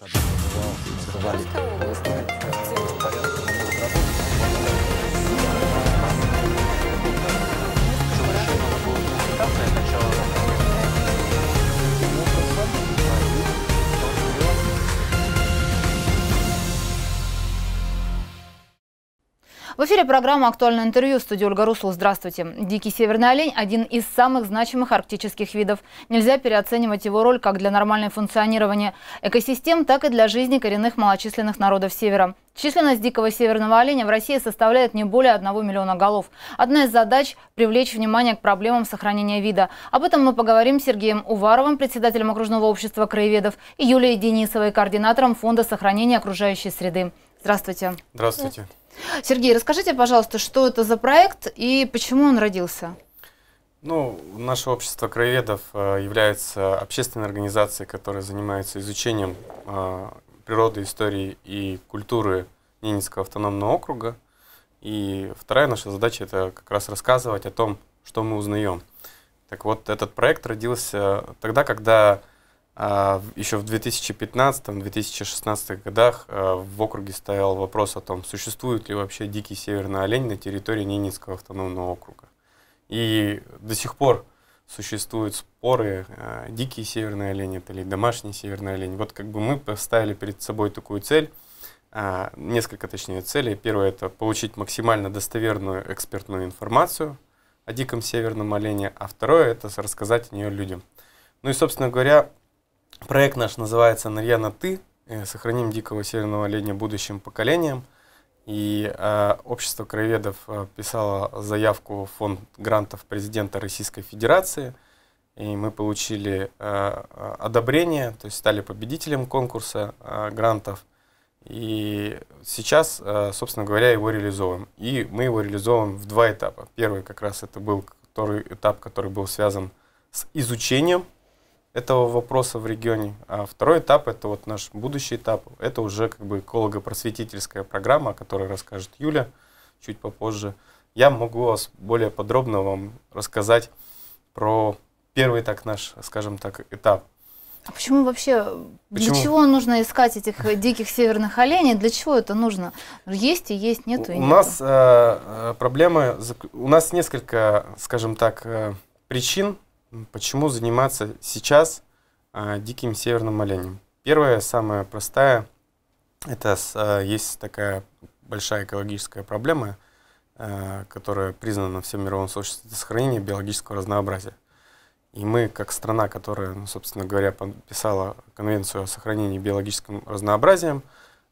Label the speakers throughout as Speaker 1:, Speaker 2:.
Speaker 1: Давай. эфире программа «Актуальное интервью» в студии Ольга Русул. Здравствуйте. Дикий северный олень – один из самых значимых арктических видов. Нельзя переоценивать его роль как для нормального функционирования экосистем, так и для жизни коренных малочисленных народов Севера. Численность дикого северного оленя в России составляет не более 1 миллиона голов. Одна из задач – привлечь внимание к проблемам сохранения вида. Об этом мы поговорим с Сергеем Уваровым, председателем окружного общества краеведов, и Юлией Денисовой, координатором Фонда сохранения окружающей среды. Здравствуйте. Здравствуйте. Сергей, расскажите, пожалуйста, что это за проект и почему он родился?
Speaker 2: Ну, наше общество краеведов э, является общественной организацией, которая занимается изучением э, природы, истории и культуры Ненецкого автономного округа. И вторая наша задача – это как раз рассказывать о том, что мы узнаем. Так вот, этот проект родился тогда, когда еще а, в 2015-2016 годах а, в округе стоял вопрос о том, существует ли вообще дикий северный олень на территории Ненецкого автономного округа. И до сих пор существуют споры, а, дикие северные олени это или домашний северный олень. Вот как бы мы поставили перед собой такую цель, несколько точнее целей. Первое это получить максимально достоверную экспертную информацию о диком северном олене, а второе это рассказать о нее людям. Ну и, собственно говоря, Проект наш называется «Нарья ты. Э, сохраним дикого северного оленя будущим поколениям». И э, общество краеведов э, писало заявку в фонд грантов президента Российской Федерации. И мы получили э, э, одобрение, то есть стали победителем конкурса э, грантов. И сейчас, э, собственно говоря, его реализовываем. И мы его реализовываем в два этапа. Первый как раз это был который, этап, который был связан с изучением этого вопроса в регионе. А второй этап, это вот наш будущий этап, это уже как бы эколого-просветительская программа, о которой расскажет Юля чуть попозже. Я могу вас более подробно вам рассказать про первый так наш, скажем так, этап.
Speaker 1: А почему вообще, почему? для чего нужно искать этих диких северных оленей, для чего это нужно? Есть и есть, нету и У нас э,
Speaker 2: э проблемы, у нас несколько, скажем так, э, причин, Почему заниматься сейчас а, диким северным оленем? Первое, самое простое, это с, а, есть такая большая экологическая проблема, а, которая признана всем мировым сообществом, это сохранение биологического разнообразия. И мы, как страна, которая, ну, собственно говоря, подписала конвенцию о сохранении биологическим разнообразием,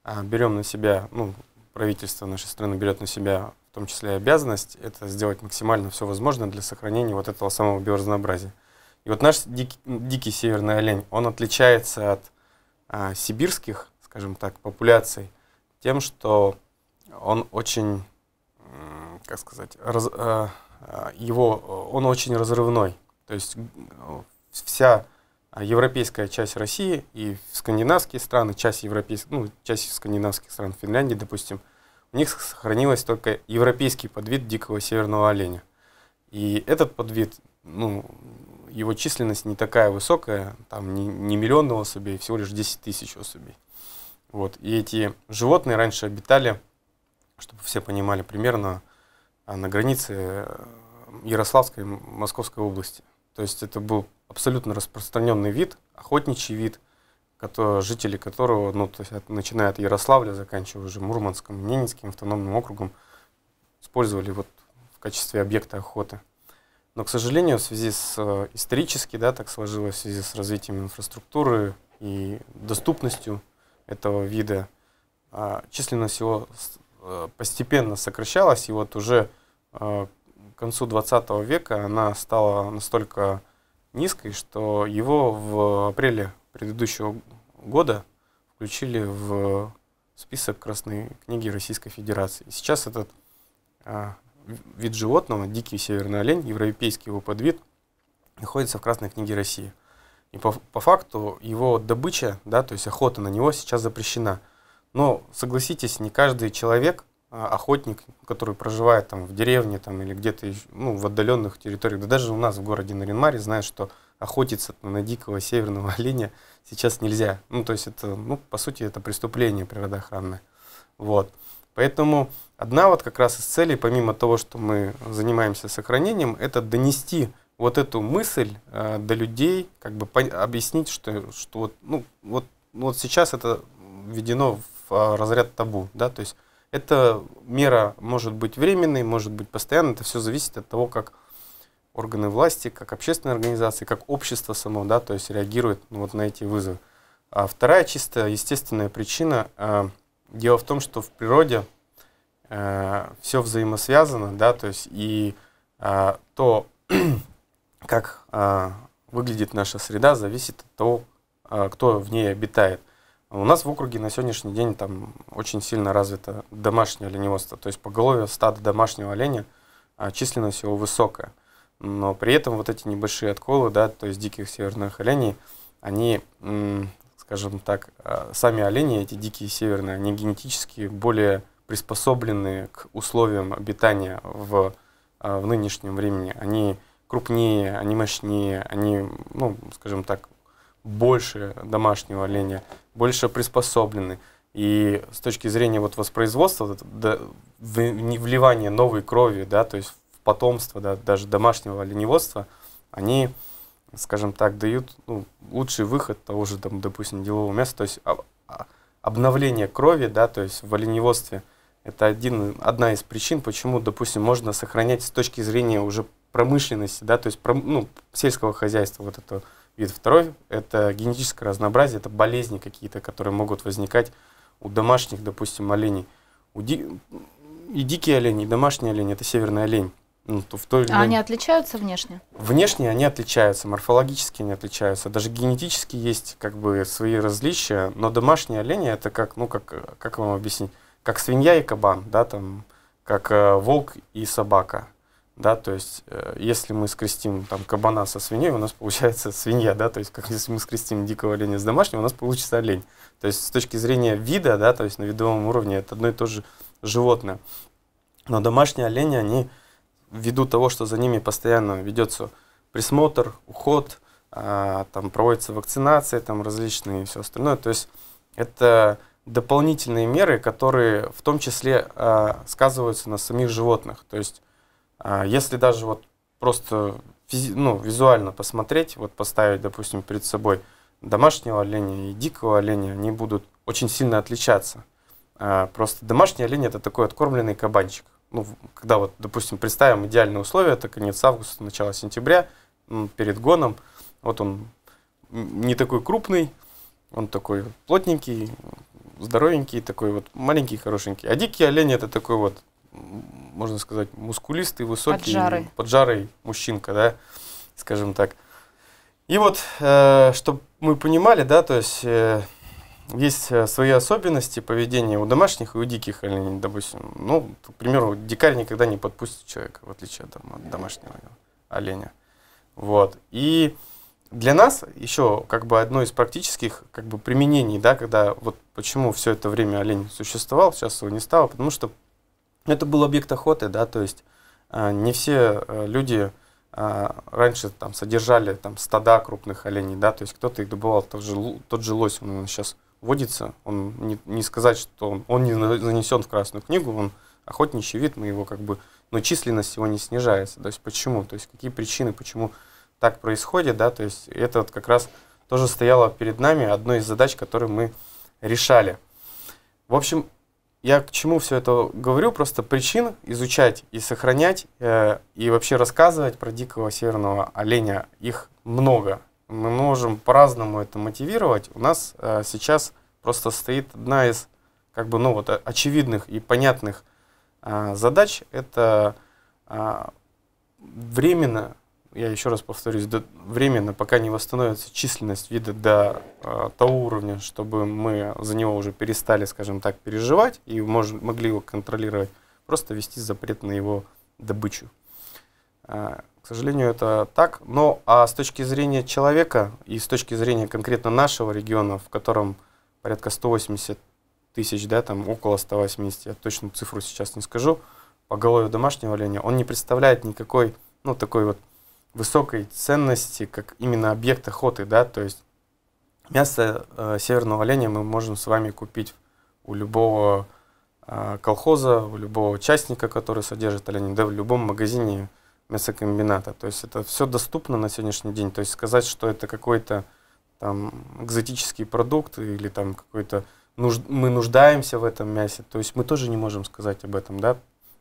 Speaker 2: а, берем на себя, ну, правительство нашей страны берет на себя том числе и обязанность, это сделать максимально все возможное для сохранения вот этого самого биоразнообразия. И вот наш дикий, дикий северный олень, он отличается от а, сибирских, скажем так, популяций тем, что он очень, как сказать, раз, а, а, его, он очень разрывной. То есть вся европейская часть России и скандинавские страны, часть европейских, ну, часть скандинавских стран, Финляндии, допустим, – в них сохранилось только европейский подвид дикого северного оленя. И этот подвид, ну, его численность не такая высокая, там не, не миллионы особей, а всего лишь 10 тысяч особей. Вот. И эти животные раньше обитали, чтобы все понимали, примерно а, на границе э, Ярославской и Московской области. То есть это был абсолютно распространенный вид, охотничий вид, которые, жители которого, ну, то есть от, начиная от Ярославля, заканчивая уже Мурманском, Ненецким автономным округом, использовали вот в качестве объекта охоты. Но, к сожалению, в связи с э, исторически, да, так сложилось, в связи с развитием инфраструктуры и доступностью этого вида, а, численность его э, постепенно сокращалась, и вот уже э, к концу 20 века она стала настолько низкой, что его в апреле предыдущего года включили в список Красной книги Российской Федерации. Сейчас этот а, вид животного, дикий северный олень, европейский его подвид, находится в Красной книге России. И по, по факту его добыча, да, то есть охота на него сейчас запрещена. Но согласитесь, не каждый человек, а, охотник, который проживает там в деревне там, или где-то ну, в отдаленных территориях, да даже у нас в городе Наринмаре, знает, что охотиться на дикого северного оленя сейчас нельзя. Ну, то есть это, ну, по сути, это преступление природоохранное. Вот. Поэтому одна вот как раз из целей, помимо того, что мы занимаемся сохранением, это донести вот эту мысль э, до людей, как бы объяснить, что, что вот, ну, вот, ну, вот сейчас это введено в э, разряд табу, да, то есть эта мера может быть временной, может быть постоянной, это все зависит от того, как органы власти, как общественные организации, как общество само, да, то есть реагирует ну, вот на эти вызовы. А вторая чисто естественная причина. Э, дело в том, что в природе э, все взаимосвязано, да, то есть и э, то, как э, выглядит наша среда, зависит от того, э, кто в ней обитает. У нас в округе на сегодняшний день там очень сильно развито домашнее оленеводство, то есть поголовье стада домашнего оленя а, численность его высокая но при этом вот эти небольшие отколы, да, то есть диких северных оленей, они, скажем так, а, сами олени, эти дикие северные, они генетически более приспособлены к условиям обитания в, а, в нынешнем времени. Они крупнее, они мощнее, они, ну, скажем так, больше домашнего оленя, больше приспособлены. И с точки зрения вот воспроизводства, вливания новой крови, да, то есть потомства, да, даже домашнего оленеводства, они, скажем так, дают ну, лучший выход того же, там, допустим, делового мяса, то есть а, а, обновление крови, да, то есть в оленеводстве, это один, одна из причин, почему, допустим, можно сохранять с точки зрения уже промышленности, да, то есть пром, ну, сельского хозяйства вот это вид. Второй – это генетическое разнообразие, это болезни какие-то, которые могут возникать у домашних, допустим, оленей. У ди... И дикие олени, и домашние олени – это северный олень. Ну, то в той, а они
Speaker 1: отличаются внешне?
Speaker 2: Внешне они отличаются, морфологически они отличаются. Даже генетически есть как бы свои различия, но домашние олени это как, ну как, как вам объяснить, как свинья и кабан, да, там, как э, волк и собака. Да, то есть, э, если мы скрестим там кабана со свиньей, у нас получается свинья, да, то есть, как если мы скрестим дикого оленя с домашним, у нас получится олень. То есть, с точки зрения вида, да, то есть на видовом уровне это одно и то же животное. Но домашние олени, они ввиду того, что за ними постоянно ведется присмотр, уход, а, там проводится вакцинация, там различные и все остальное. То есть это дополнительные меры, которые в том числе а, сказываются на самих животных. То есть а, если даже вот просто ну, визуально посмотреть, вот поставить, допустим, перед собой домашнего оленя и дикого оленя, они будут очень сильно отличаться. Просто домашний олень это такой откормленный кабанчик ну, когда вот, допустим, представим идеальные условия, это конец августа, начало сентября, перед гоном, вот он не такой крупный, он такой плотненький, здоровенький, такой вот маленький, хорошенький. А дикий олень это такой вот, можно сказать, мускулистый, высокий, поджарый, поджарый мужчинка, да, скажем так. И вот, э, чтобы мы понимали, да, то есть э, есть э, свои особенности поведения у домашних и у диких оленей, допустим. Ну, к примеру, дикарь никогда не подпустит человека, в отличие от, от домашнего оленя. Вот. И для нас еще как бы одно из практических как бы применений, да, когда вот почему все это время олень существовал, сейчас его не стало, потому что это был объект охоты, да, то есть э, не все э, люди э, раньше там содержали там стада крупных оленей, да, то есть кто-то их добывал, тот же, тот же лось, он сейчас водится. Он не, не сказать, что он, он не занесен в Красную книгу, он охотничий вид, мы его как бы, но численность его не снижается. То есть почему? То есть какие причины, почему так происходит, да, то есть это вот как раз тоже стояло перед нами одной из задач, которые мы решали. В общем, я к чему все это говорю, просто причин изучать и сохранять, э, и вообще рассказывать про дикого северного оленя, их много мы можем по-разному это мотивировать. У нас э, сейчас просто стоит одна из как бы, ну, вот, очевидных и понятных э, задач. Это э, временно, я еще раз повторюсь, до, временно, пока не восстановится численность вида до э, того уровня, чтобы мы за него уже перестали, скажем так, переживать и мож, могли его контролировать, просто вести запрет на его добычу. Э, к сожалению, это так. Но а с точки зрения человека и с точки зрения конкретно нашего региона, в котором порядка 180 тысяч, да, там около 180, я точную цифру сейчас не скажу, по голове домашнего оленя, он не представляет никакой, ну, такой вот высокой ценности, как именно объект охоты, да, то есть мясо э, северного оленя мы можем с вами купить у любого э, колхоза, у любого частника, который содержит оленя, да, в любом магазине мясокомбината. То есть это все доступно на сегодняшний день. То есть сказать, что это какой-то там экзотический продукт или там какой-то нуж, мы нуждаемся в этом мясе, то есть мы тоже не можем сказать об этом, да.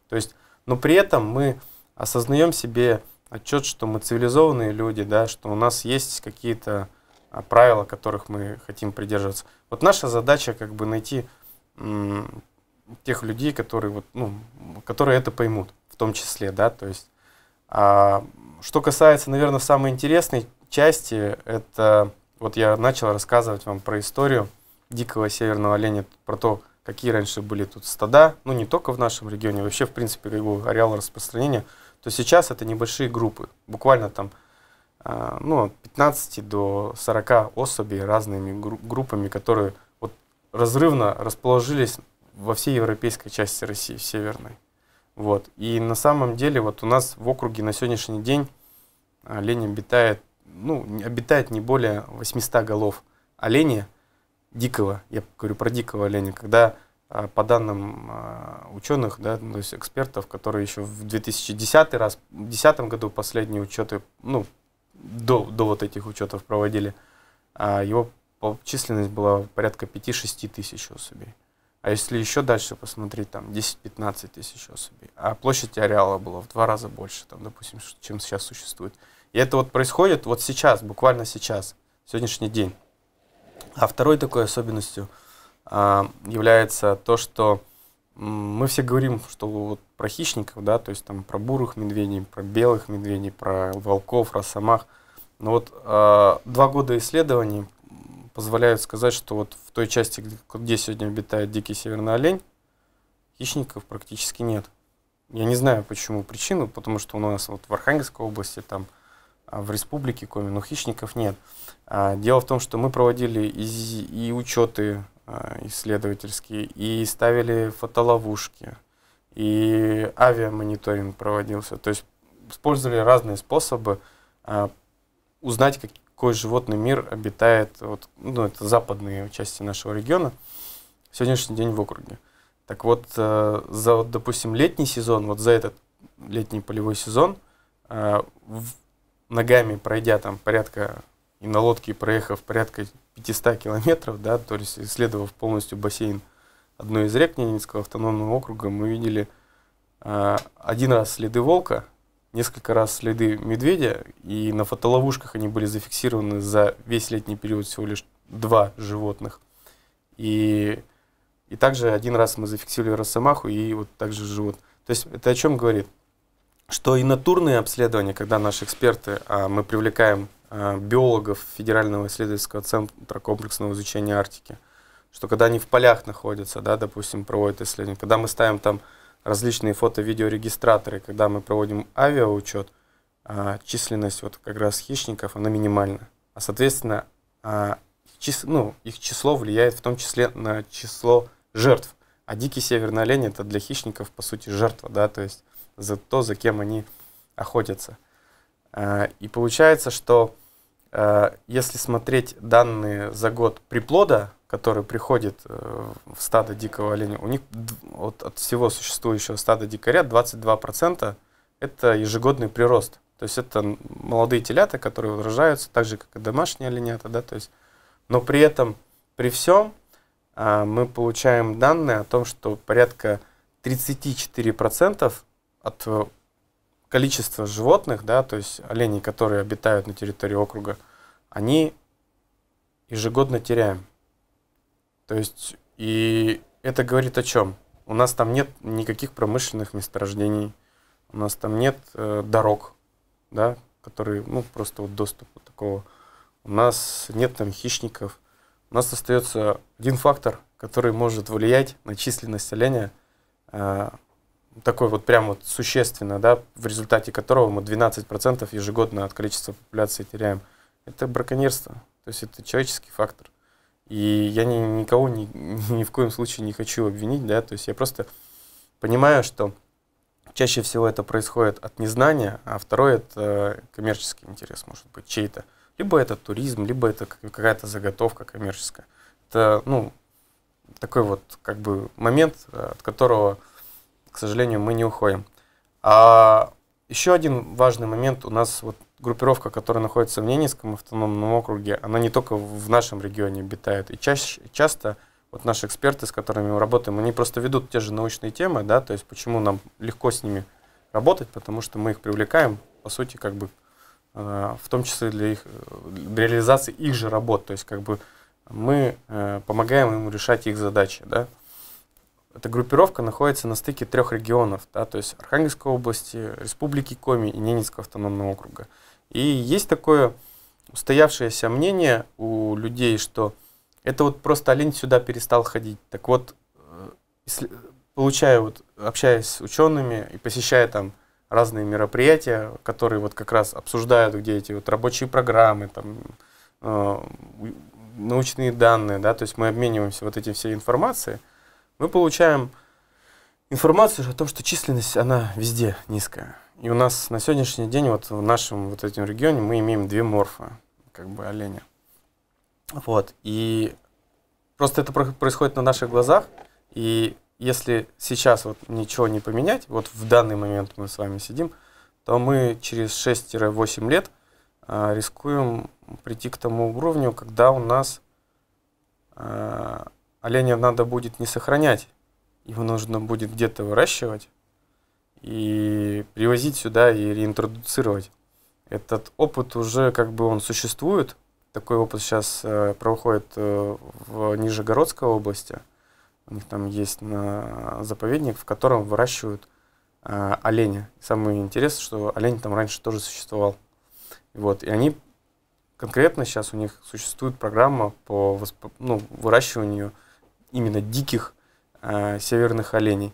Speaker 2: То есть, но при этом мы осознаем себе отчет, что мы цивилизованные люди, да, что у нас есть какие-то а, правила, которых мы хотим придерживаться. Вот наша задача как бы найти тех людей, которые вот, ну, которые это поймут, в том числе, да, то есть а, что касается, наверное, самой интересной части, это вот я начал рассказывать вам про историю дикого северного оленя, про то, какие раньше были тут стада, ну не только в нашем регионе, вообще, в принципе, его ареал распространения, то сейчас это небольшие группы, буквально там а, ну, от 15 до 40 особей разными группами, которые вот разрывно расположились во всей европейской части России, в северной. Вот. И на самом деле вот у нас в округе на сегодняшний день а, олень обитает, ну, обитает не более 800 голов оленя дикого, я говорю про дикого оленя, когда а, по данным а, ученых, да, ну, то есть экспертов, которые еще в 2010 раз, в 2010 году последние учеты, ну, до, до вот этих учетов проводили, его численность была порядка 5-6 тысяч особей. А если еще дальше посмотреть, там 10-15 тысяч особей, а площадь ареала была в два раза больше, там, допустим, чем сейчас существует. И это вот происходит вот сейчас, буквально сейчас, сегодняшний день. А второй такой особенностью а, является то, что мы все говорим, что вот про хищников, да, то есть там про бурых медведей, про белых медведей, про волков, росомах. Но вот э, два года исследований позволяют сказать, что вот в той части, где сегодня обитает дикий северный олень, хищников практически нет. Я не знаю, почему причину, потому что у нас вот в Архангельской области, там, а в республике Коми, но ну, хищников нет. А, дело в том, что мы проводили и, и учеты а, исследовательские, и ставили фотоловушки, и авиамониторинг проводился. То есть использовали разные способы а, узнать, как, какой животный мир обитает, вот, ну, это западные части нашего региона, в сегодняшний день в округе. Так вот, э, за, вот, допустим, летний сезон, вот за этот летний полевой сезон, э, в, ногами пройдя там порядка, и на лодке проехав порядка 500 километров, да, то есть исследовав полностью бассейн одной из рек Ненецкого автономного округа, мы видели э, один раз следы волка – несколько раз следы медведя, и на фотоловушках они были зафиксированы за весь летний период всего лишь два животных. И, и также один раз мы зафиксировали росомаху и вот также живот. То есть это о чем говорит? Что и натурные обследования, когда наши эксперты, а мы привлекаем а, биологов Федерального исследовательского центра комплексного изучения Арктики, что когда они в полях находятся, да, допустим, проводят исследования, когда мы ставим там различные фото-видеорегистраторы, когда мы проводим авиаучет, а, численность вот как раз хищников, она минимальна. А соответственно, а, чис, ну, их число влияет в том числе на число жертв. А дикий северный олень это для хищников, по сути, жертва, да, то есть за то, за кем они охотятся. А, и получается, что Э, если смотреть данные за год приплода, который приходит э, в стадо дикого оленя, у них вот от всего существующего стада дикаря 22% это ежегодный прирост. То есть это молодые телята, которые рожаются, так же, как и домашние оленята. Да? То есть, но при этом, при всем, э, мы получаем данные о том, что порядка 34% от количество животных, да, то есть оленей, которые обитают на территории округа, они ежегодно теряем. То есть, и это говорит о чем? У нас там нет никаких промышленных месторождений, у нас там нет э, дорог, да, которые, ну, просто вот доступа такого. У нас нет там хищников. У нас остается один фактор, который может влиять на численность оленя, э, такой вот прям вот существенно, да, в результате которого мы 12% ежегодно от количества популяции теряем, это браконьерство. То есть это человеческий фактор. И я ни, никого ни, ни в коем случае не хочу обвинить, да, то есть я просто понимаю, что чаще всего это происходит от незнания, а второе это э, коммерческий интерес, может быть, чей-то. Либо это туризм, либо это какая-то заготовка коммерческая. Это, ну, такой вот как бы момент, э, от которого к сожалению, мы не уходим. А еще один важный момент. У нас вот группировка, которая находится в Ненецком автономном округе, она не только в нашем регионе обитает. И чаще, часто вот наши эксперты, с которыми мы работаем, они просто ведут те же научные темы, да, то есть почему нам легко с ними работать, потому что мы их привлекаем, по сути, как бы э, в том числе для их для реализации их же работ, то есть как бы мы э, помогаем им решать их задачи, да эта группировка находится на стыке трех регионов, да, то есть Архангельской области, Республики Коми и Ненецкого автономного округа. И есть такое устоявшееся мнение у людей, что это вот просто олень сюда перестал ходить. Так вот, э, если, получая вот, общаясь с учеными и посещая там разные мероприятия, которые вот как раз обсуждают, где эти вот рабочие программы, там, э, научные данные, да, то есть мы обмениваемся вот этим всей информацией, мы получаем информацию о том, что численность, она везде низкая. И у нас на сегодняшний день, вот в нашем вот этом регионе, мы имеем две морфы, как бы оленя. Вот. И просто это происходит на наших глазах. И если сейчас вот ничего не поменять, вот в данный момент мы с вами сидим, то мы через 6-8 лет а, рискуем прийти к тому уровню, когда у нас а, оленя надо будет не сохранять, его нужно будет где-то выращивать и привозить сюда и реинтродуцировать. Этот опыт уже как бы он существует, такой опыт сейчас э, проходит э, в Нижегородской области. У них там есть на заповедник, в котором выращивают э, оленя. Самое интересное, что олень там раньше тоже существовал. Вот. И они конкретно сейчас у них существует программа по восп... ну, выращиванию именно диких э, северных оленей.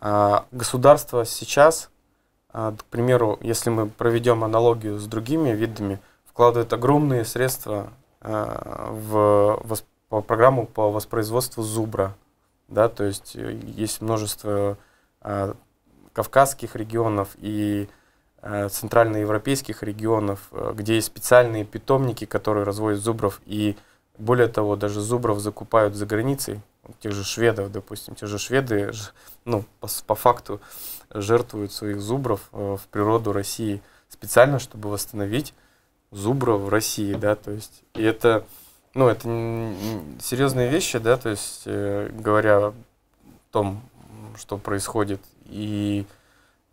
Speaker 2: А государство сейчас, э, к примеру, если мы проведем аналогию с другими видами, вкладывает огромные средства э, в восп- по программу по воспроизводству зубра. Да, то есть э, есть множество э, кавказских регионов и э, центральноевропейских регионов, э, где есть специальные питомники, которые разводят зубров и более того, даже зубров закупают за границей, тех же шведов, допустим, те же шведы, ну, по, по факту жертвуют своих зубров э, в природу России специально, чтобы восстановить зубров в России, да, то есть, и это, ну, это серьезные вещи, да, то есть, э, говоря о том, что происходит, и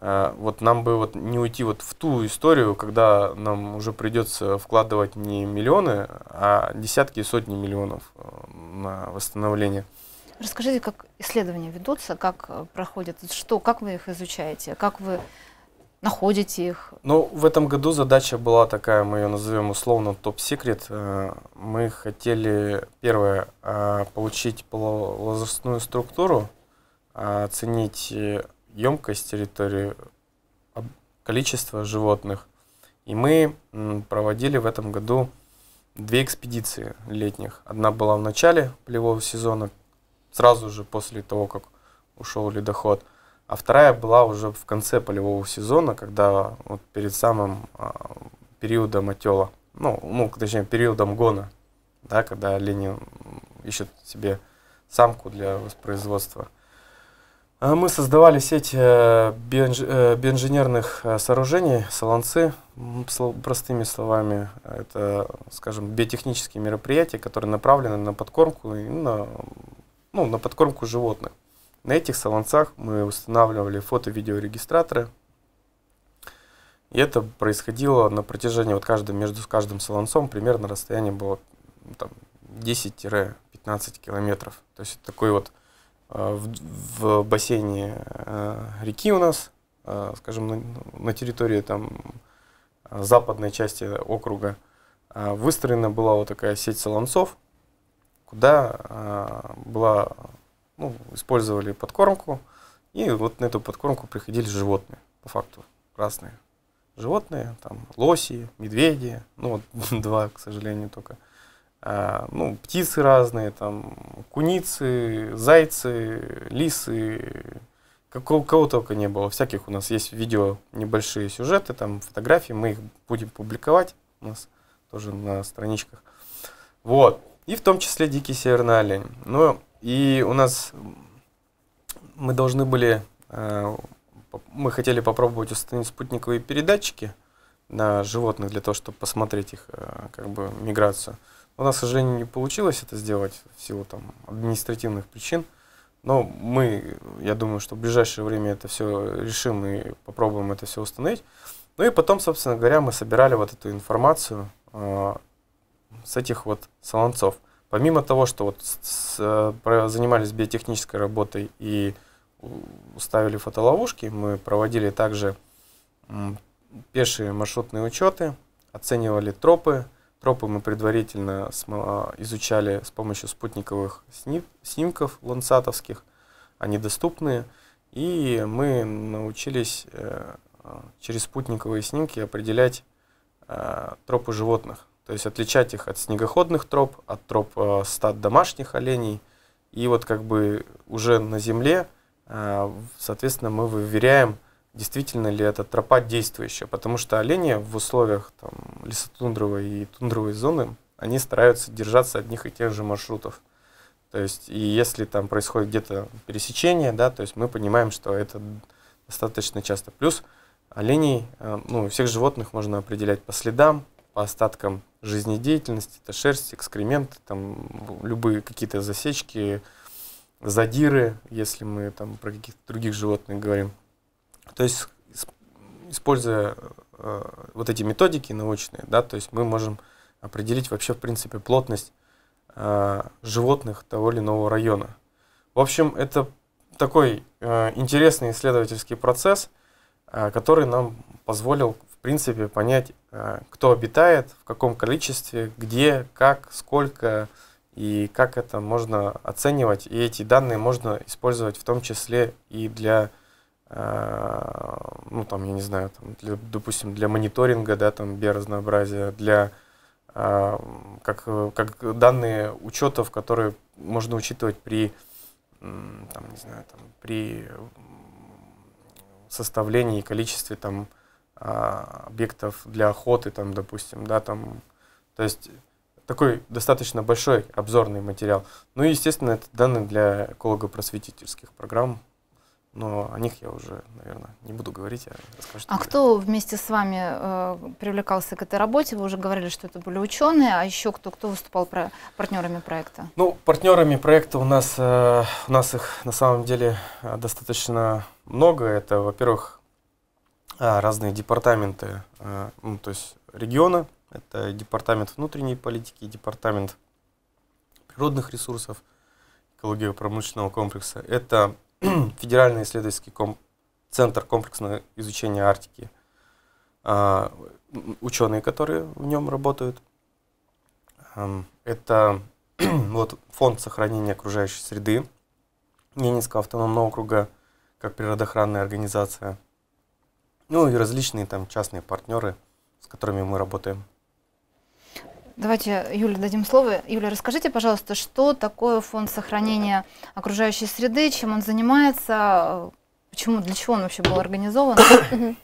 Speaker 2: Э, вот нам бы вот не уйти вот в ту историю, когда нам уже придется вкладывать не миллионы, а десятки и сотни миллионов э, на восстановление.
Speaker 1: Расскажите, как исследования ведутся, как э, проходят, что, как вы их изучаете, как вы находите их?
Speaker 2: Ну, в этом году задача была такая, мы ее назовем условно топ-секрет. Мы хотели, первое, получить половозрастную структуру, оценить емкость территории, количество животных. И мы проводили в этом году две экспедиции летних. Одна была в начале полевого сезона, сразу же после того, как ушел ледоход. А вторая была уже в конце полевого сезона, когда вот перед самым а, периодом отела, ну, ну, точнее, периодом гона, да, когда олени ищут себе самку для воспроизводства – а мы создавали сеть э, э, биоинженерных э, сооружений, солонцы, простыми словами. Это, скажем, биотехнические мероприятия, которые направлены на подкормку и на, ну, на подкормку животных. На этих солонцах мы устанавливали фото-видеорегистраторы. И это происходило на протяжении, вот каждым, между каждым солонцом примерно расстояние было ну, там 10-15 километров. То есть такой вот Э, в, в бассейне э, реки у нас, э, скажем, на, на территории там западной части округа, выстроена была вот такая сеть солонцов, куда была, ну, использовали подкормку, и вот на эту подкормку приходили животные, по факту, разные животные, там лоси, медведи, ну вот два, к сожалению, только – Э, ну, птицы разные, там, куницы, зайцы, лисы, какого кого только не было, всяких у нас есть видео, небольшие сюжеты, там, фотографии, мы их будем публиковать у нас тоже на страничках. Вот. И в том числе дикий северный олень. Ну, и у нас мы должны были, э, мы хотели попробовать установить спутниковые передатчики на животных для того, чтобы посмотреть их э, как бы миграцию. У нас, к сожалению, не получилось это сделать в силу там, административных причин. Но мы, я думаю, что в ближайшее время это все решим и попробуем это все установить. Ну и потом, собственно говоря, мы собирали вот эту информацию э, с этих вот солонцов. Помимо того, что вот с, с, э, занимались биотехнической работой и уставили фотоловушки, мы проводили также пешие маршрутные учеты, оценивали тропы, Тропы мы предварительно а, изучали с помощью спутниковых снимков лансатовских, они доступны, и мы научились э, а, через спутниковые снимки определять а, тропы животных, то есть отличать их от снегоходных троп, от троп стад домашних оленей, и вот как бы уже на земле, соответственно, мы выверяем, действительно ли эта тропа действующая, потому что олени в условиях там, лесотундровой и тундровой зоны, они стараются держаться одних и тех же маршрутов. То есть, и если там происходит где-то пересечение, да, то есть мы понимаем, что это достаточно часто. Плюс оленей, э, ну, всех животных можно определять по следам, по остаткам жизнедеятельности, это шерсть, экскременты, там любые какие-то засечки, задиры, если мы там про каких-то других животных говорим. То есть, используя э, вот эти методики научные, да, то есть мы можем определить вообще, в принципе, плотность э, животных того или иного района. В общем, это такой э, интересный исследовательский процесс, э, который нам позволил, в принципе, понять, э, кто обитает, в каком количестве, где, как, сколько, и как это можно оценивать. И эти данные можно использовать в том числе и для Э, ну, там, я не знаю, там, для, допустим, для мониторинга, да, там, биоразнообразия, для э, как, как данные учетов, которые можно учитывать при, там, не знаю, там, при составлении и количестве там, а, объектов для охоты, там, допустим, да, там, то есть такой достаточно большой обзорный материал. Ну и, естественно, это данные для эколого-просветительских программ, но о них я уже, наверное, не буду говорить, я расскажу. А,
Speaker 1: а кто вместе с вами э, привлекался к этой работе? Вы уже говорили, что это были ученые, а еще кто, кто выступал про, партнерами проекта?
Speaker 2: Ну, партнерами проекта у нас, э, у нас их на самом деле э, достаточно много. Это, во-первых, э, разные департаменты, э, ну, то есть региона. Это департамент внутренней политики, департамент природных ресурсов, экологии промышленного комплекса. Это Федеральный исследовательский комп центр комплексного изучения Арктики, а, ученые, которые в нем работают. Эм, это вот, фонд сохранения окружающей среды Ненецкого автономного округа, как природоохранная организация. Ну и различные там частные партнеры, с которыми мы работаем.
Speaker 1: Давайте Юле дадим слово. Юля, расскажите, пожалуйста, что такое фонд сохранения окружающей среды, чем он занимается, почему, для чего он вообще был организован?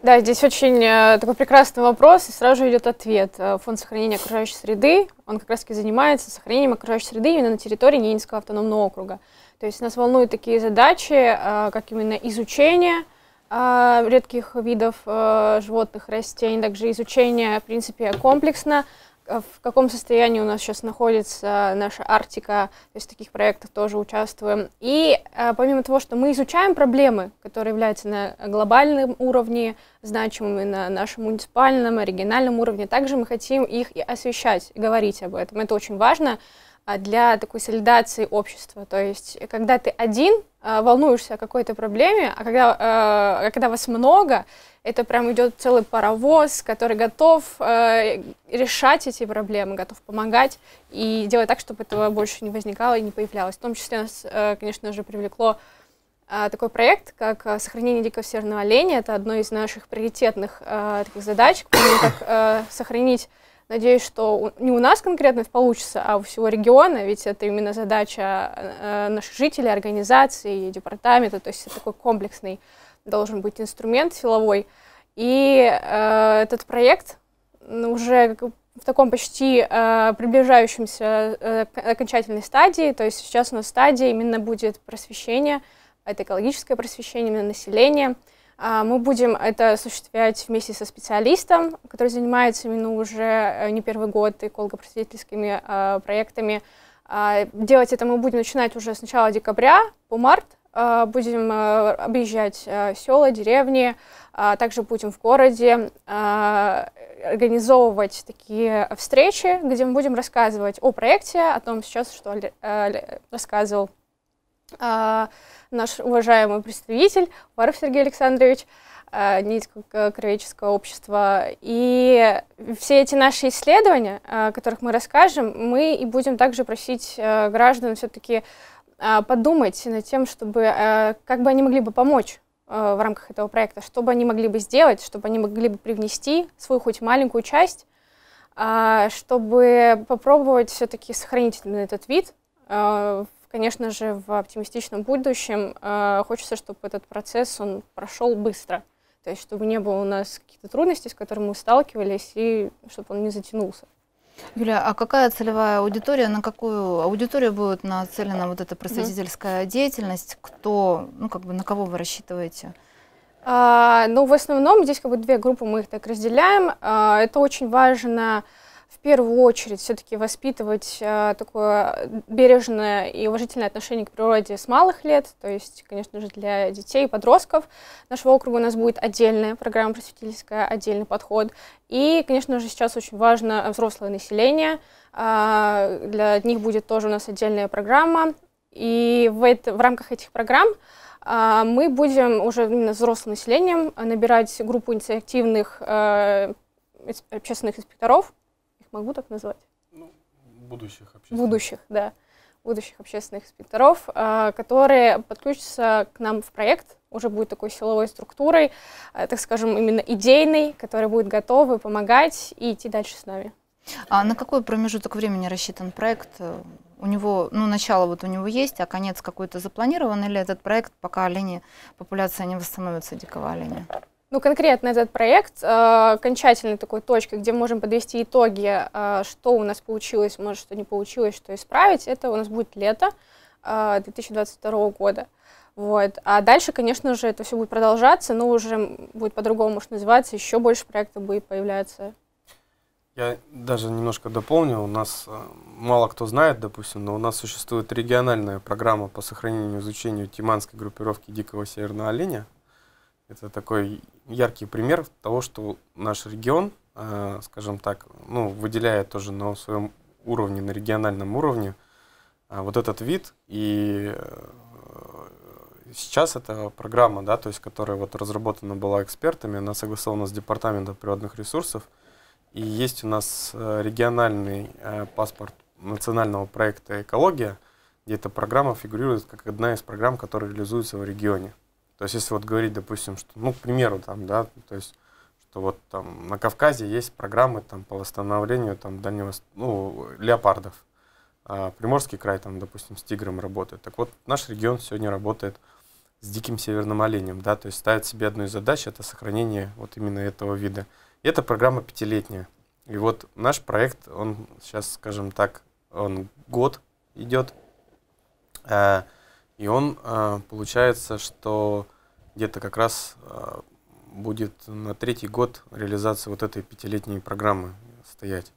Speaker 3: Да, здесь очень э, такой прекрасный вопрос, и сразу же идет ответ. Э, фонд сохранения окружающей среды, он как раз-таки занимается сохранением окружающей среды именно на территории Ненецкого автономного округа. То есть нас волнуют такие задачи, э, как именно изучение редких видов животных, растений, также изучение, в принципе, комплексно а в каком состоянии у нас сейчас находится наша Арктика, то есть в таких проектах тоже участвуем. И а, помимо того, что мы изучаем проблемы, которые являются на глобальном уровне значимыми, на нашем муниципальном, региональном уровне, также мы хотим их и освещать, говорить об этом. Это очень важно, а, для такой солидации общества. То есть, э, когда ты один, а, волнуешься о какой-то проблеме, а когда, а, когда вас много, это прям идет целый паровоз, который готов э, решать эти проблемы, готов помогать и делать так, чтобы этого больше не возникало и не появлялось. В том числе нас, э, конечно же, привлекло такой проект, как сохранение дикого северного оленя. Это одно из наших приоритетных таких задач, как сохранить Надеюсь, что не у нас конкретно это получится, а у всего региона, ведь это именно задача э, наших жителей, организаций, департамента, то есть это такой комплексный должен быть инструмент силовой. И э, этот проект ну, уже в таком почти э, приближающемся э, окончательной стадии, то есть сейчас у нас стадия именно будет просвещение, это экологическое просвещение именно населения, а, мы будем это осуществлять вместе со специалистом, который занимается именно уже э, не первый год эколого-просветительскими а, проектами. А, делать это мы будем начинать уже с начала декабря по март. Будем э, объезжать э, села, деревни, также будем в городе организовывать такие встречи, где мы будем рассказывать о проекте, о том сейчас, что рассказывал а, наш уважаемый представитель Варов Сергей Александрович, а, Нидского кровеческого общества. И все эти наши исследования, а, о которых мы расскажем, мы и будем также просить граждан все-таки подумать над тем, чтобы как бы они могли бы помочь в рамках этого проекта, что бы они могли бы сделать, чтобы они могли бы привнести свою хоть маленькую часть, чтобы попробовать все-таки сохранить этот вид в Конечно же, в оптимистичном будущем э, хочется, чтобы этот процесс он прошел быстро. То есть, чтобы не было у нас каких-то трудностей, с которыми мы сталкивались, и чтобы он не затянулся.
Speaker 1: Юля, а какая целевая аудитория, на какую аудиторию будет нацелена вот эта просветительская угу. деятельность? Кто, ну как бы на кого вы рассчитываете?
Speaker 3: А, ну, в основном здесь как бы две группы мы их так разделяем. А, это очень важно в первую очередь все-таки воспитывать э, такое бережное и уважительное отношение к природе с малых лет, то есть, конечно же, для детей и подростков нашего округа у нас будет отдельная программа просветительская, отдельный подход. И, конечно же, сейчас очень важно взрослое население, э, для них будет тоже у нас отдельная программа. И в, это, в рамках этих программ э, мы будем уже именно взрослым населением набирать группу инициативных э, общественных инспекторов, Могу так назвать? Ну, будущих общественных. Будущих, да. Будущих общественных инспекторов, а, которые подключатся к нам в проект, уже будет такой силовой структурой, э, так скажем, именно идейной, которая будет готова помогать и идти дальше с нами.
Speaker 1: А на какой промежуток времени рассчитан проект? Э, у него, ну, начало вот у него есть, а конец какой-то запланирован, или этот проект, пока олени, популяция не восстановится дикого оленя?
Speaker 3: Ну, конкретно этот проект, а, окончательной такой точкой, где мы можем подвести итоги, а, что у нас получилось, может, что не получилось, что исправить, это у нас будет лето 2022 а, года. Вот. А дальше, конечно же, это все будет продолжаться, но уже будет по-другому может называться, еще больше проектов будет появляться.
Speaker 2: Я даже немножко дополню, у нас мало кто знает, допустим, но у нас существует региональная программа по сохранению и изучению тиманской группировки дикого северного оленя, это такой яркий пример того, что наш регион, э, скажем так, ну, выделяет тоже на своем уровне, на региональном уровне, э, вот этот вид. И э, сейчас эта программа, да, то есть, которая вот разработана была экспертами, она согласована с Департаментом природных ресурсов. И есть у нас региональный паспорт национального проекта «Экология», где эта программа фигурирует как одна из программ, которые реализуются в регионе. То есть если вот говорить, допустим, что, ну, к примеру, там, да, то есть что вот там на Кавказе есть программы там по восстановлению там дальнего, ну, леопардов. А Приморский край там, допустим, с тигром работает. Так вот, наш регион сегодня работает с диким северным оленем, да, то есть ставит себе одну из задач, это сохранение вот именно этого вида. И эта программа пятилетняя. И вот наш проект, он сейчас, скажем так, он год идет. А и он, а, получается, что где-то как раз а, будет на третий год реализации вот этой пятилетней программы стоять.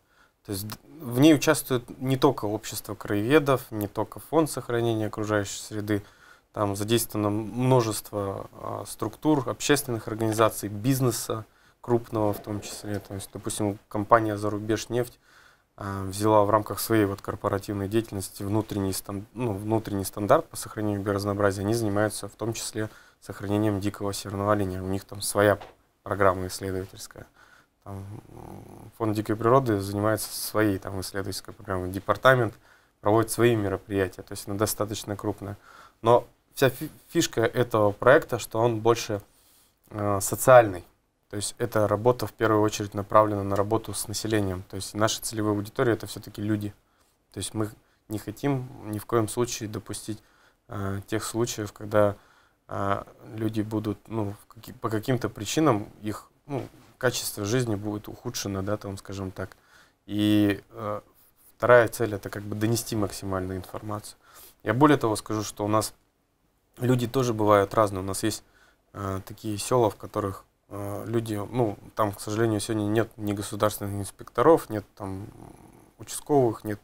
Speaker 2: То есть в ней участвует не только общество краеведов, не только фонд сохранения окружающей среды, там задействовано множество а, структур, общественных организаций, бизнеса крупного в том числе. То есть, допустим, компания Зарубежнефть Э, взяла в рамках своей вот корпоративной деятельности внутренний, стан, ну, внутренний стандарт по сохранению биоразнообразия. Они занимаются в том числе сохранением дикого северного оленя. У них там своя программа исследовательская. Там, фонд дикой природы занимается своей там, исследовательской программой. Департамент проводит свои мероприятия, то есть она достаточно крупная. Но вся фишка этого проекта, что он больше э, социальный. То есть эта работа в первую очередь направлена на работу с населением. То есть наша целевая аудитория это все-таки люди. То есть мы не хотим ни в коем случае допустить э, тех случаев, когда э, люди будут, ну, по каким-то причинам их ну, качество жизни будет ухудшено, да, там, скажем так. И э, вторая цель это как бы донести максимальную информацию. Я более того скажу, что у нас люди тоже бывают разные. У нас есть э, такие села, в которых Э, люди, ну, там, к сожалению, сегодня нет ни государственных инспекторов, нет там участковых, нет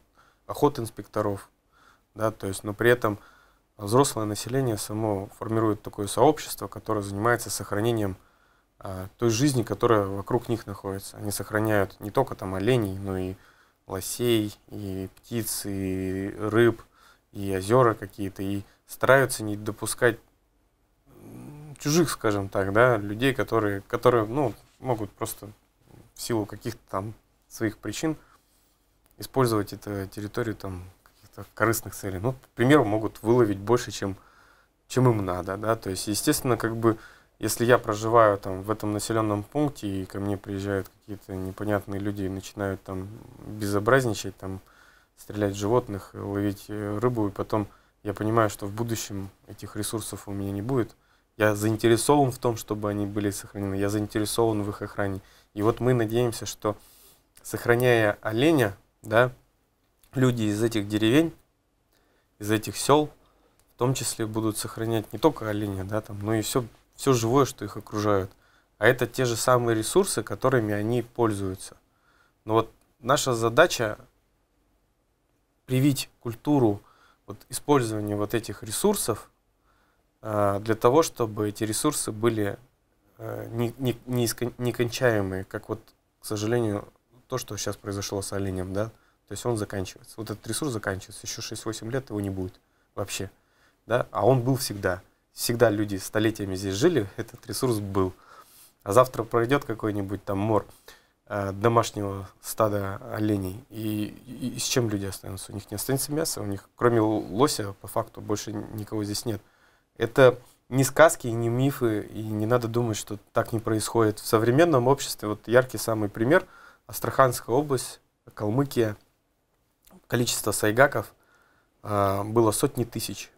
Speaker 2: охот инспекторов, да, то есть, но при этом взрослое население само формирует такое сообщество, которое занимается сохранением а, той жизни, которая вокруг них находится. Они сохраняют не только там оленей, но и лосей, и птиц, и рыб, и озера какие-то, и стараются не допускать чужих, скажем так, да, людей, которые, которые ну, могут просто в силу каких-то там своих причин использовать эту территорию там каких-то корыстных целей. Ну, к примеру, могут выловить больше, чем, чем им надо, да, то есть, естественно, как бы, если я проживаю там в этом населенном пункте, и ко мне приезжают какие-то непонятные люди и начинают там безобразничать, там, стрелять животных, ловить э, рыбу, и потом я понимаю, что в будущем этих ресурсов у меня не будет – я заинтересован в том, чтобы они были сохранены. Я заинтересован в их охране. И вот мы надеемся, что сохраняя оленя, да, люди из этих деревень, из этих сел, в том числе будут сохранять не только оленя, да, там, но и все, все живое, что их окружают. А это те же самые ресурсы, которыми они пользуются. Но вот наша задача привить культуру вот, использования вот этих ресурсов а, для того, чтобы эти ресурсы были э, не, не, не некончаемые, как вот, к сожалению, то, что сейчас произошло с оленем, да, то есть он заканчивается. Вот этот ресурс заканчивается, еще 6-8 лет его не будет вообще, да, а он был всегда. Всегда люди столетиями здесь жили, этот ресурс был. А завтра пройдет какой-нибудь там мор э, домашнего стада оленей, и, и, и с чем люди останутся? У них не останется мяса, у них кроме лося по факту больше никого здесь нет. Это не сказки, и не мифы, и не надо думать, что так не происходит. В современном обществе, вот яркий самый пример, Астраханская область, Калмыкия, количество сайгаков э, было сотни тысяч.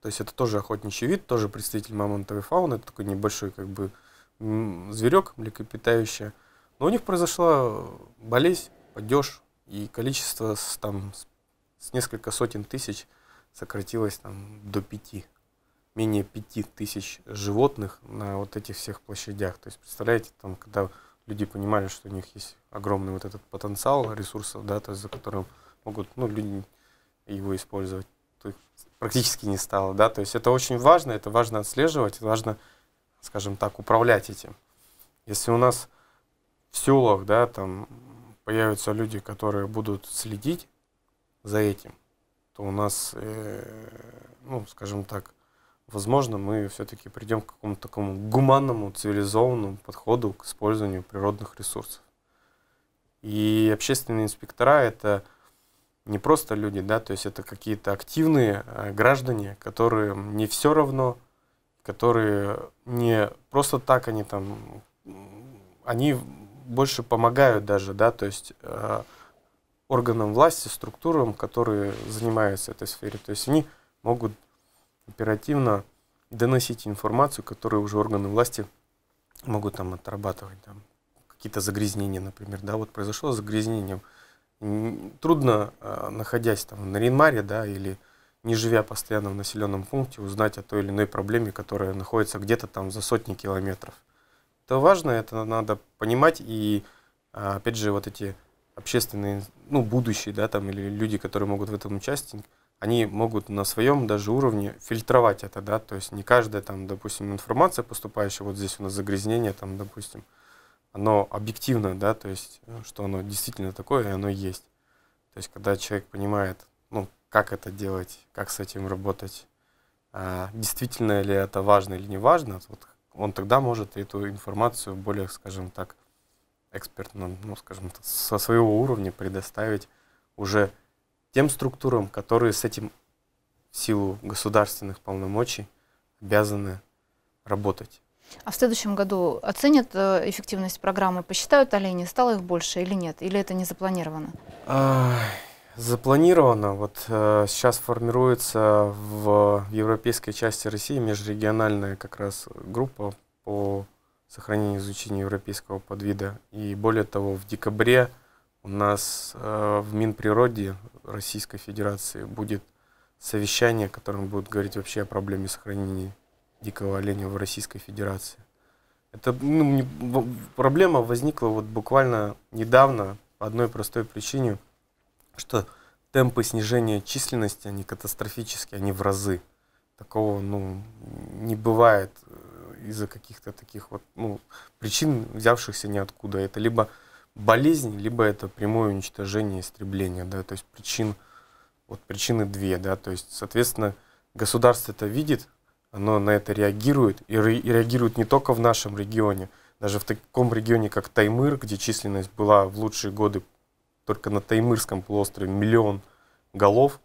Speaker 2: То есть это тоже охотничий вид, тоже представитель мамонтовой фауны, это такой небольшой как бы зверек, млекопитающее. Но у них произошла болезнь, падеж, и количество с, там, с несколько сотен тысяч сократилось там, до пяти менее 5000 животных на вот этих всех площадях. То есть, представляете, там, когда люди понимали, что у них есть огромный вот этот потенциал ресурсов, да, то есть за которым могут, ну, люди его использовать, то есть практически не стало, да, то есть это очень важно, это важно отслеживать, важно, скажем так, управлять этим. Если у нас в селах, да, там появятся люди, которые будут следить за этим, то у нас, э, ну, скажем так, возможно, мы все-таки придем к какому-то такому гуманному, цивилизованному подходу к использованию природных ресурсов. И общественные инспектора — это не просто люди, да, то есть это какие-то активные э, граждане, которые не все равно, которые не просто так они там, они больше помогают даже, да, то есть э, органам власти, структурам, которые занимаются этой сфере. То есть они могут оперативно доносить информацию, которую уже органы власти могут там отрабатывать. Там, какие-то загрязнения, например, да, вот произошло загрязнение. Трудно, а, находясь там на Ринмаре, да, или не живя постоянно в населенном пункте, узнать о той или иной проблеме, которая находится где-то там за сотни километров. Это важно, это надо понимать, и а, опять же вот эти общественные, ну, будущие, да, там, или люди, которые могут в этом участвовать, они могут на своем даже уровне фильтровать это, да, то есть не каждая там, допустим, информация поступающая, вот здесь у нас загрязнение там, допустим, оно объективно, да, то есть э, что оно действительно такое, и оно есть. То есть когда человек понимает, ну, как это делать, как с этим работать, а действительно ли это важно или не важно, вот он тогда может эту информацию более, скажем так, экспертно, ну, скажем так, со своего уровня предоставить уже тем структурам, которые с этим в силу государственных полномочий обязаны работать.
Speaker 1: А в следующем году оценят э, эффективность программы, посчитают оленей, стало их больше или нет? Или это не запланировано?
Speaker 2: А, запланировано. Вот а, сейчас формируется в европейской части России межрегиональная как раз группа по сохранению и изучению европейского подвида. И более того, в декабре у нас а, в Минприроде Российской Федерации будет совещание, которое будет говорить вообще о проблеме сохранения дикого оленя в Российской Федерации. Это ну, не, проблема возникла вот буквально недавно по одной простой причине, что темпы снижения численности, они катастрофические, они в разы. Такого ну, не бывает э, из-за каких-то таких вот ну, причин, взявшихся ниоткуда. Это либо болезнь, либо это прямое уничтожение, истребление, да, то есть причин, вот причины две, да, то есть, соответственно, государство это видит, оно на это реагирует, и, ре, и реагирует не только в нашем регионе, даже в таком регионе, как Таймыр, где численность была в лучшие годы только на Таймырском полуострове миллион голов,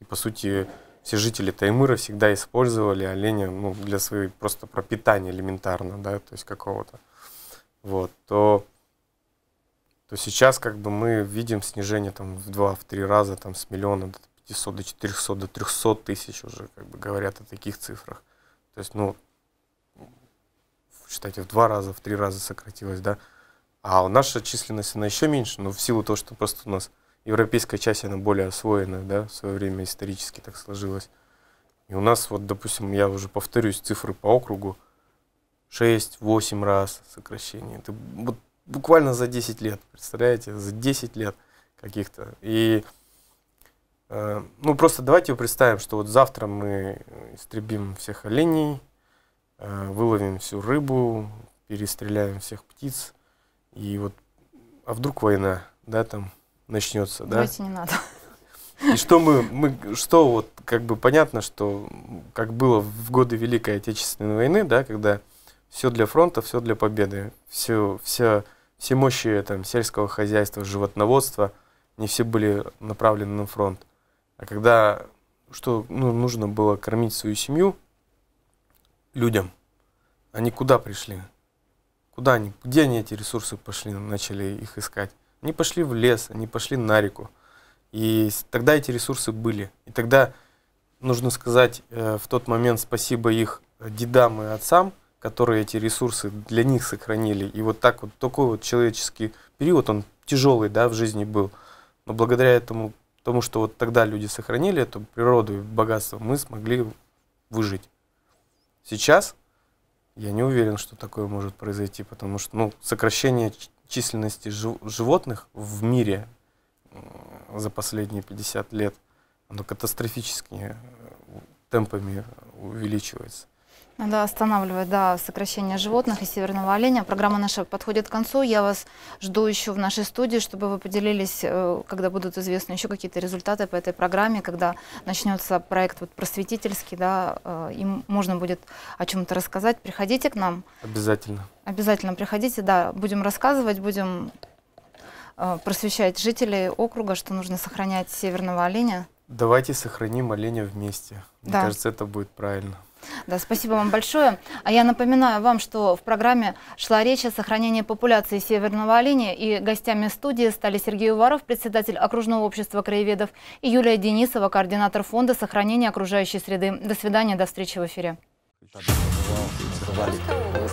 Speaker 2: и, по сути, все жители Таймыра всегда использовали оленя ну, для своей просто пропитания элементарно, да, то есть какого-то, вот, то то сейчас как бы мы видим снижение там в 2-3 раза там с миллиона до 500 до 400 до 300 тысяч уже как бы говорят о таких цифрах. То есть, ну, считайте, в два раза, в три раза сократилось, да. А у наша численность, она еще меньше, но в силу того, что просто у нас европейская часть, она более освоенная, да, в свое время исторически так сложилось. И у нас вот, допустим, я уже повторюсь, цифры по округу 6-8 раз сокращение. Это вот буквально за 10 лет, представляете, за 10 лет каких-то. И э, ну просто давайте представим, что вот завтра мы истребим всех оленей, э, выловим всю рыбу, перестреляем всех птиц, и вот, а вдруг война, да, там начнется, да? Давайте не надо. И что мы, мы, что вот, как бы понятно, что как было в годы Великой Отечественной войны, да, когда все для фронта, все для победы. Все, вся, все мощи там, сельского хозяйства, животноводства, не все были направлены на фронт. А когда что ну, нужно было кормить свою семью людям, они куда пришли? Куда они, где они эти ресурсы пошли, начали их искать? Они пошли в лес, они пошли на реку. И тогда эти ресурсы были. И тогда нужно сказать э, в тот момент спасибо их э, дедам и отцам – которые эти ресурсы для них сохранили. И вот так вот, такой вот человеческий период, он тяжелый, да, в жизни был. Но благодаря этому, тому, что вот тогда люди сохранили эту природу и богатство, мы смогли выжить. Сейчас я не уверен, что такое может произойти, потому что ну, сокращение численности животных в мире э, за последние 50 лет, оно катастрофическими э, темпами
Speaker 1: увеличивается. Надо останавливать, да, сокращение животных и северного оленя. Программа наша подходит к концу. Я вас жду еще в нашей студии, чтобы вы поделились, э, когда будут известны еще какие-то результаты по этой программе, когда начнется проект вот просветительский, да, э, им можно будет о чем-то рассказать. Приходите к нам.
Speaker 2: Обязательно.
Speaker 1: Обязательно приходите, да, будем рассказывать, будем э, просвещать жителей округа, что нужно сохранять северного оленя.
Speaker 2: Давайте сохраним оленя вместе. Мне кажется, это будет правильно.
Speaker 1: Да, спасибо вам большое. А я напоминаю вам, что в программе шла речь о сохранении популяции северного оленя, и гостями студии стали Сергей Уваров, председатель окружного общества краеведов, и Юлия Денисова, координатор фонда сохранения окружающей среды. До свидания, до встречи в эфире. Thank